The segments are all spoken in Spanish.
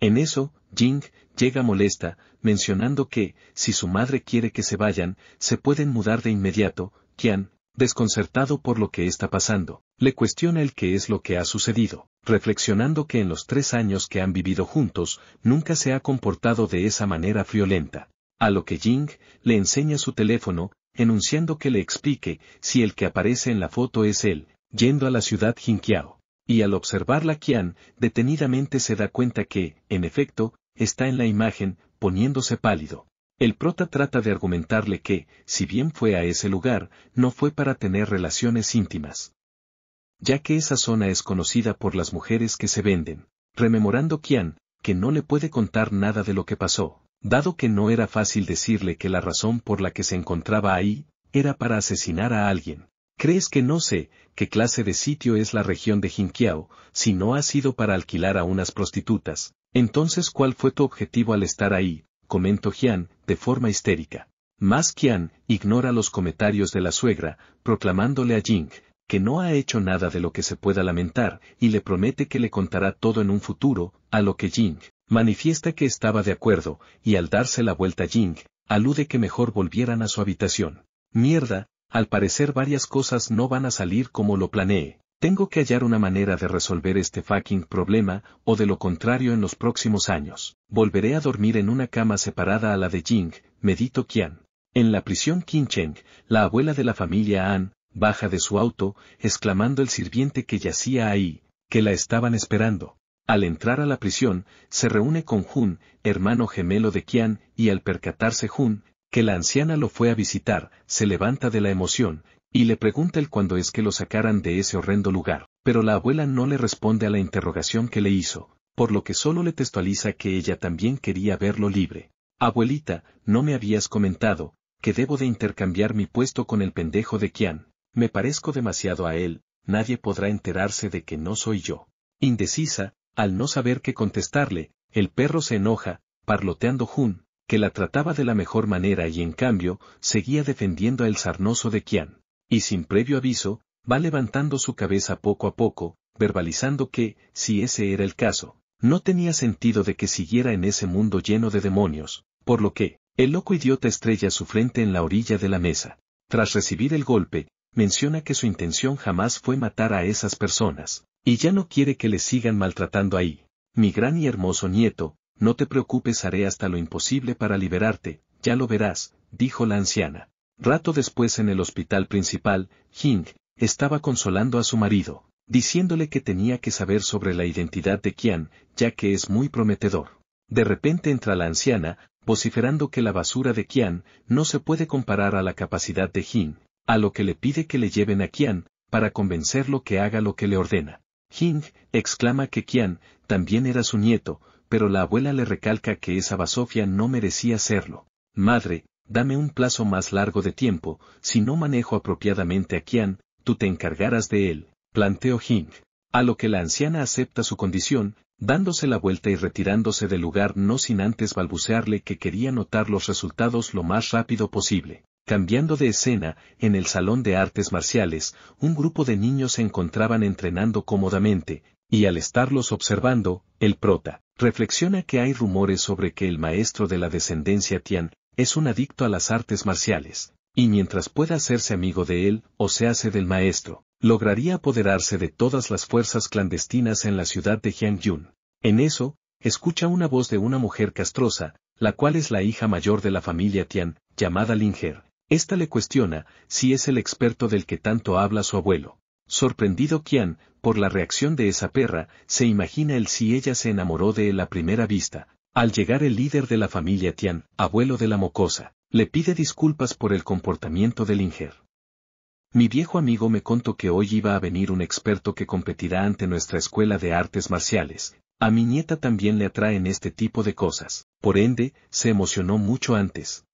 En eso, Jing llega molesta, mencionando que, si su madre quiere que se vayan, se pueden mudar de inmediato, Qian, desconcertado por lo que está pasando, le cuestiona el qué es lo que ha sucedido, reflexionando que en los tres años que han vivido juntos, nunca se ha comportado de esa manera violenta, A lo que Jing le enseña su teléfono, enunciando que le explique si el que aparece en la foto es él, yendo a la ciudad Jinqiao y al observarla Kian, detenidamente se da cuenta que, en efecto, está en la imagen, poniéndose pálido. El prota trata de argumentarle que, si bien fue a ese lugar, no fue para tener relaciones íntimas. Ya que esa zona es conocida por las mujeres que se venden, rememorando Kian, que no le puede contar nada de lo que pasó, dado que no era fácil decirle que la razón por la que se encontraba ahí, era para asesinar a alguien. ¿Crees que no sé qué clase de sitio es la región de Jinquiao si no ha sido para alquilar a unas prostitutas? Entonces, ¿cuál fue tu objetivo al estar ahí? comentó Jian, de forma histérica. Más Jian ignora los comentarios de la suegra, proclamándole a Jing que no ha hecho nada de lo que se pueda lamentar y le promete que le contará todo en un futuro, a lo que Jing manifiesta que estaba de acuerdo, y al darse la vuelta Jing, alude que mejor volvieran a su habitación. Mierda, al parecer varias cosas no van a salir como lo planeé. Tengo que hallar una manera de resolver este fucking problema, o de lo contrario en los próximos años. Volveré a dormir en una cama separada a la de Jing, medito Qian. En la prisión Qincheng, la abuela de la familia An, baja de su auto, exclamando el sirviente que yacía ahí, que la estaban esperando. Al entrar a la prisión, se reúne con Jun, hermano gemelo de Qian, y al percatarse Jun, que la anciana lo fue a visitar, se levanta de la emoción, y le pregunta el cuándo es que lo sacaran de ese horrendo lugar, pero la abuela no le responde a la interrogación que le hizo, por lo que solo le textualiza que ella también quería verlo libre. Abuelita, no me habías comentado, que debo de intercambiar mi puesto con el pendejo de Kian, me parezco demasiado a él, nadie podrá enterarse de que no soy yo. Indecisa, al no saber qué contestarle, el perro se enoja, parloteando Jun, que la trataba de la mejor manera y en cambio, seguía defendiendo al sarnoso de Kian. Y sin previo aviso, va levantando su cabeza poco a poco, verbalizando que, si ese era el caso, no tenía sentido de que siguiera en ese mundo lleno de demonios, por lo que, el loco idiota estrella su frente en la orilla de la mesa. Tras recibir el golpe, menciona que su intención jamás fue matar a esas personas, y ya no quiere que le sigan maltratando ahí. Mi gran y hermoso nieto, no te preocupes haré hasta lo imposible para liberarte, ya lo verás, dijo la anciana. Rato después en el hospital principal, Hing, estaba consolando a su marido, diciéndole que tenía que saber sobre la identidad de Qian, ya que es muy prometedor. De repente entra la anciana, vociferando que la basura de Qian no se puede comparar a la capacidad de Hing, a lo que le pide que le lleven a Qian, para convencerlo que haga lo que le ordena. Hing, exclama que Qian también era su nieto, pero la abuela le recalca que esa basofia no merecía serlo. Madre, dame un plazo más largo de tiempo, si no manejo apropiadamente a Kian, tú te encargarás de él, planteó Hing. A lo que la anciana acepta su condición, dándose la vuelta y retirándose del lugar no sin antes balbucearle que quería notar los resultados lo más rápido posible. Cambiando de escena, en el Salón de Artes Marciales, un grupo de niños se encontraban entrenando cómodamente, y al estarlos observando, el prota, reflexiona que hay rumores sobre que el maestro de la descendencia Tian, es un adicto a las artes marciales, y mientras pueda hacerse amigo de él, o se hace del maestro, lograría apoderarse de todas las fuerzas clandestinas en la ciudad de Jiangyun. En eso, escucha una voz de una mujer castrosa, la cual es la hija mayor de la familia Tian, llamada Linger. Esta le cuestiona si es el experto del que tanto habla su abuelo. Sorprendido Qian, por la reacción de esa perra, se imagina el si ella se enamoró de él a primera vista. Al llegar el líder de la familia Tian, abuelo de la mocosa, le pide disculpas por el comportamiento del Inger. Mi viejo amigo me contó que hoy iba a venir un experto que competirá ante nuestra escuela de artes marciales. A mi nieta también le atraen este tipo de cosas, por ende, se emocionó mucho antes.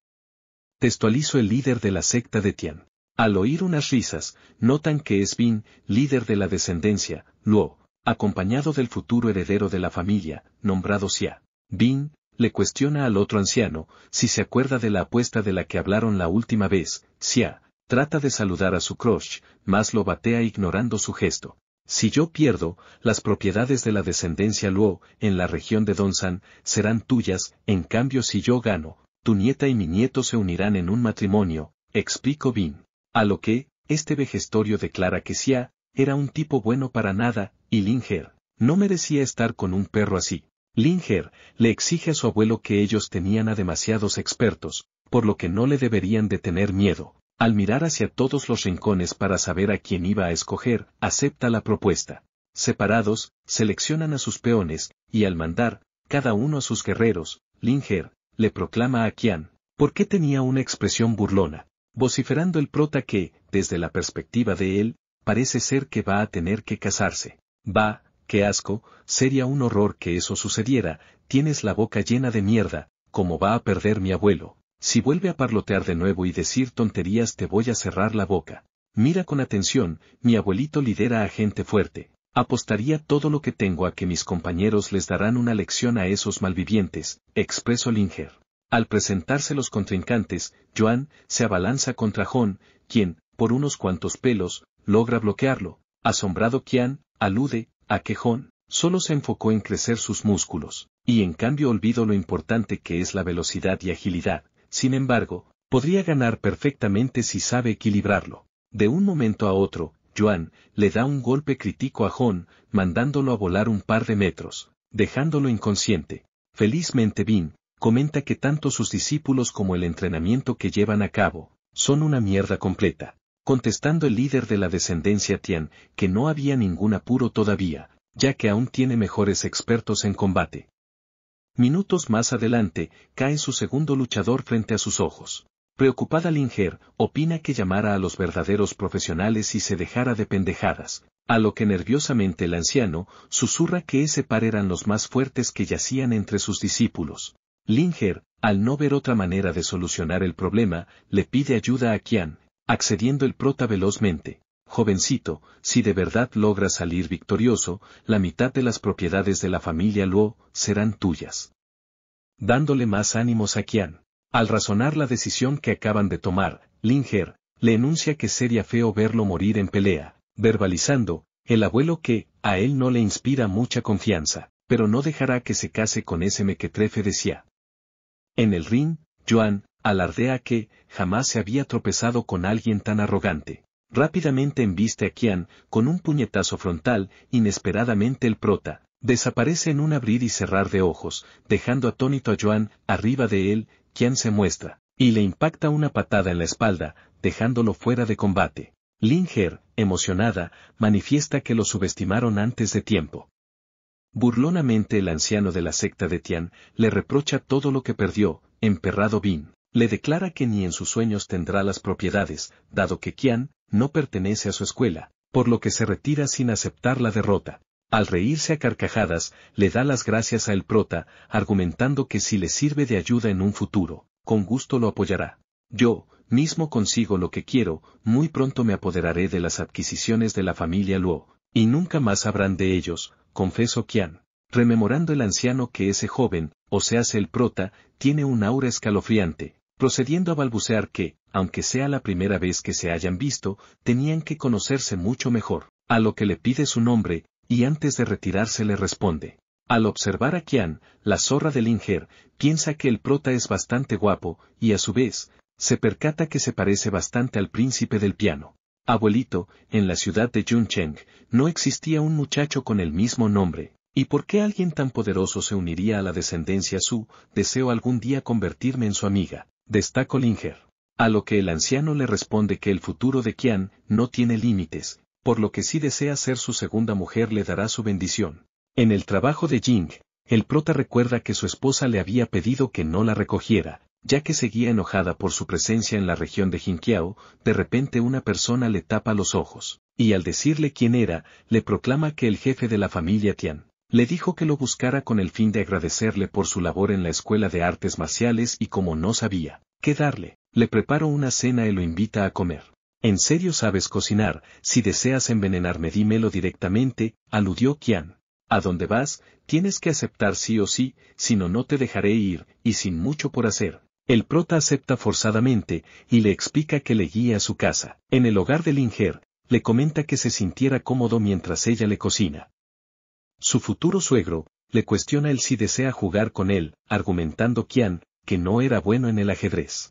Textualizo el líder de la secta de Tian. Al oír unas risas, notan que es Bin, líder de la descendencia, Luo, acompañado del futuro heredero de la familia, nombrado Xia. Bin, le cuestiona al otro anciano, si se acuerda de la apuesta de la que hablaron la última vez, Xia, trata de saludar a su crush, mas lo batea ignorando su gesto. Si yo pierdo, las propiedades de la descendencia Luo, en la región de Donsan, serán tuyas, en cambio si yo gano, tu nieta y mi nieto se unirán en un matrimonio, explico Bin. A lo que, este vejestorio declara que Sia, era un tipo bueno para nada, y Linger, no merecía estar con un perro así. Linger, le exige a su abuelo que ellos tenían a demasiados expertos, por lo que no le deberían de tener miedo. Al mirar hacia todos los rincones para saber a quién iba a escoger, acepta la propuesta. Separados, seleccionan a sus peones, y al mandar, cada uno a sus guerreros, Linger, le proclama a Kian, ¿por qué tenía una expresión burlona? vociferando el prota que, desde la perspectiva de él, parece ser que va a tener que casarse. Va, qué asco, sería un horror que eso sucediera, tienes la boca llena de mierda, como va a perder mi abuelo. Si vuelve a parlotear de nuevo y decir tonterías te voy a cerrar la boca. Mira con atención, mi abuelito lidera a gente fuerte. Apostaría todo lo que tengo a que mis compañeros les darán una lección a esos malvivientes, expresó Linger. Al presentarse los contrincantes, Joan se abalanza contra Jon, quien, por unos cuantos pelos, logra bloquearlo. Asombrado Kian, alude a que Hon solo se enfocó en crecer sus músculos, y en cambio olvido lo importante que es la velocidad y agilidad. Sin embargo, podría ganar perfectamente si sabe equilibrarlo. De un momento a otro, Joan le da un golpe crítico a Jon, mandándolo a volar un par de metros, dejándolo inconsciente. Felizmente Bin, comenta que tanto sus discípulos como el entrenamiento que llevan a cabo, son una mierda completa. Contestando el líder de la descendencia Tian, que no había ningún apuro todavía, ya que aún tiene mejores expertos en combate. Minutos más adelante, cae su segundo luchador frente a sus ojos. Preocupada Linger, opina que llamara a los verdaderos profesionales y se dejara de pendejadas, a lo que nerviosamente el anciano susurra que ese par eran los más fuertes que yacían entre sus discípulos, Linger, al no ver otra manera de solucionar el problema, le pide ayuda a Qian, accediendo el prota velozmente. Jovencito, si de verdad logras salir victorioso, la mitad de las propiedades de la familia Luo serán tuyas. Dándole más ánimos a Qian. Al razonar la decisión que acaban de tomar, Linger, le enuncia que sería feo verlo morir en pelea, verbalizando, el abuelo que, a él no le inspira mucha confianza, pero no dejará que se case con ese mequetrefe decía. En el ring, Joan, alardea que, jamás se había tropezado con alguien tan arrogante. Rápidamente embiste a Kian, con un puñetazo frontal, inesperadamente el prota, desaparece en un abrir y cerrar de ojos, dejando atónito a Joan, arriba de él, Kian se muestra, y le impacta una patada en la espalda, dejándolo fuera de combate. Linger, emocionada, manifiesta que lo subestimaron antes de tiempo. Burlonamente el anciano de la secta de Tian le reprocha todo lo que perdió, emperrado Bin. Le declara que ni en sus sueños tendrá las propiedades, dado que Qian no pertenece a su escuela, por lo que se retira sin aceptar la derrota. Al reírse a carcajadas, le da las gracias a el prota, argumentando que si le sirve de ayuda en un futuro, con gusto lo apoyará. Yo, mismo consigo lo que quiero, muy pronto me apoderaré de las adquisiciones de la familia Luo, y nunca más sabrán de ellos, confesó Kian, rememorando el anciano que ese joven, o se el prota, tiene un aura escalofriante, procediendo a balbucear que, aunque sea la primera vez que se hayan visto, tenían que conocerse mucho mejor, a lo que le pide su nombre, y antes de retirarse le responde. Al observar a Kian, la zorra del Inger piensa que el prota es bastante guapo, y a su vez, se percata que se parece bastante al príncipe del piano. Abuelito, en la ciudad de Juncheng, no existía un muchacho con el mismo nombre. ¿Y por qué alguien tan poderoso se uniría a la descendencia Su? Deseo algún día convertirme en su amiga, destaco Linger. A lo que el anciano le responde que el futuro de Qian no tiene límites, por lo que si desea ser su segunda mujer le dará su bendición. En el trabajo de Jing, el prota recuerda que su esposa le había pedido que no la recogiera, ya que seguía enojada por su presencia en la región de Jinquiao, de repente una persona le tapa los ojos, y al decirle quién era, le proclama que el jefe de la familia Tian. Le dijo que lo buscara con el fin de agradecerle por su labor en la escuela de artes marciales y como no sabía qué darle, le preparó una cena y lo invita a comer. ¿En serio sabes cocinar? Si deseas envenenarme dímelo directamente, aludió Qian. A dónde vas, tienes que aceptar sí o sí, si no te dejaré ir, y sin mucho por hacer, el prota acepta forzadamente y le explica que le guía a su casa. En el hogar de Linger, le comenta que se sintiera cómodo mientras ella le cocina. Su futuro suegro, le cuestiona el si desea jugar con él, argumentando Kian, que no era bueno en el ajedrez.